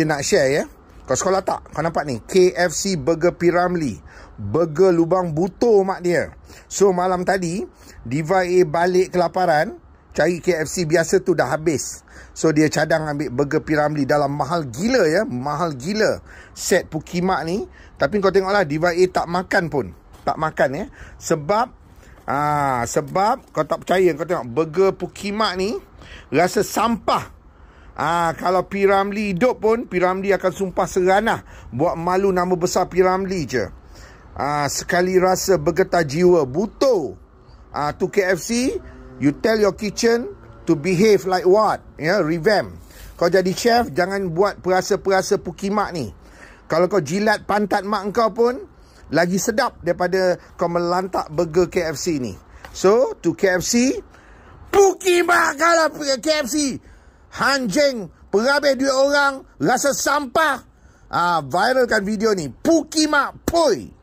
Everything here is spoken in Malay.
dia nak share ya. Kau sekolah tak? Kau nampak ni? KFC Burger Piramli. Burger lubang butuh mak dia. So malam tadi, Diva A balik kelaparan. Cari KFC biasa tu dah habis. So dia cadang ambil burger Piramli dalam mahal gila ya. Mahal gila set Pukimak ni. Tapi kau tengoklah Diva A tak makan pun. Tak makan ya. Sebab Ah, sebab kau tak percaya kau tengok burger Pukimak ni rasa sampah. Ah, kalau Piramli hidup pun Piramli akan sumpah seranah buat malu nama besar Piramli je. Ah, sekali rasa bergetar jiwa buto. Ah, to KFC, you tell your kitchen to behave like what? Ya, yeah, revamp. Kau jadi chef jangan buat perasa-perasa pukimak ni. Kalau kau jilat pantat mak kau pun lagi sedap daripada kau melantak burger KFC ni. So, to KFC, pukimak kalau KFC hanjing, perhabis duit orang, rasa sampah. Ah, viralkan video ni. Puki mak,